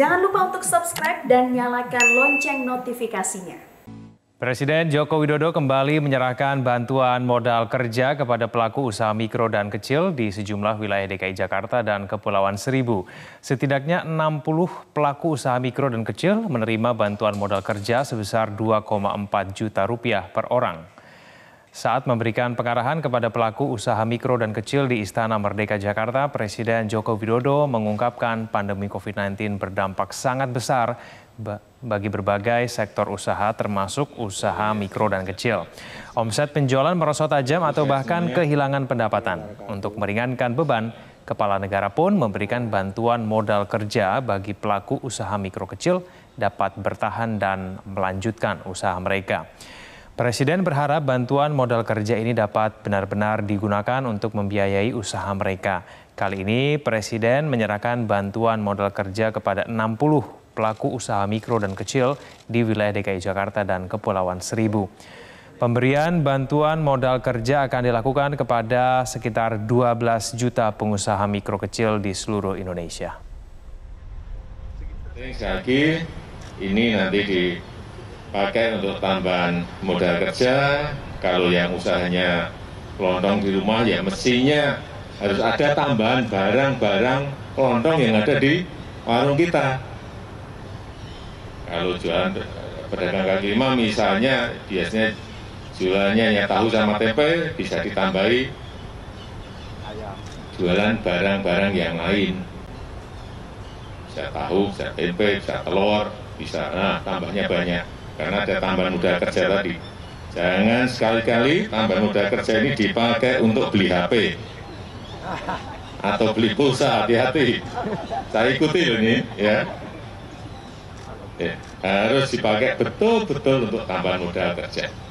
Jangan lupa untuk subscribe dan nyalakan lonceng notifikasinya. Presiden Joko Widodo kembali menyerahkan bantuan modal kerja kepada pelaku usaha mikro dan kecil di sejumlah wilayah DKI Jakarta dan Kepulauan Seribu. Setidaknya 60 pelaku usaha mikro dan kecil menerima bantuan modal kerja sebesar 2,4 juta rupiah per orang. Saat memberikan pengarahan kepada pelaku usaha mikro dan kecil di Istana Merdeka Jakarta, Presiden Joko Widodo mengungkapkan pandemi COVID-19 berdampak sangat besar bagi berbagai sektor usaha termasuk usaha mikro dan kecil. Omset penjualan merosot tajam atau bahkan kehilangan pendapatan. Untuk meringankan beban, kepala negara pun memberikan bantuan modal kerja bagi pelaku usaha mikro kecil dapat bertahan dan melanjutkan usaha mereka. Presiden berharap bantuan modal kerja ini dapat benar-benar digunakan untuk membiayai usaha mereka. Kali ini Presiden menyerahkan bantuan modal kerja kepada 60 pelaku usaha mikro dan kecil di wilayah DKI Jakarta dan Kepulauan Seribu. Pemberian bantuan modal kerja akan dilakukan kepada sekitar 12 juta pengusaha mikro kecil di seluruh Indonesia. ini nanti di pakai untuk tambahan modal kerja, kalau yang usahanya lontong di rumah ya mestinya harus ada tambahan barang-barang lontong yang ada di warung kita. Kalau jualan pedagang kaki lima misalnya biasanya jualannya yang tahu sama tempe bisa ditambahi jualan barang-barang yang lain. Bisa tahu, bisa tempe, bisa telur, bisa nah tambahnya banyak karena ada tambahan modal kerja tadi. Jangan sekali-kali tambahan modal kerja ini dipakai untuk beli HP atau beli pulsa, hati-hati. Saya ikuti ini, ya. Eh, harus dipakai betul-betul untuk tambahan modal kerja.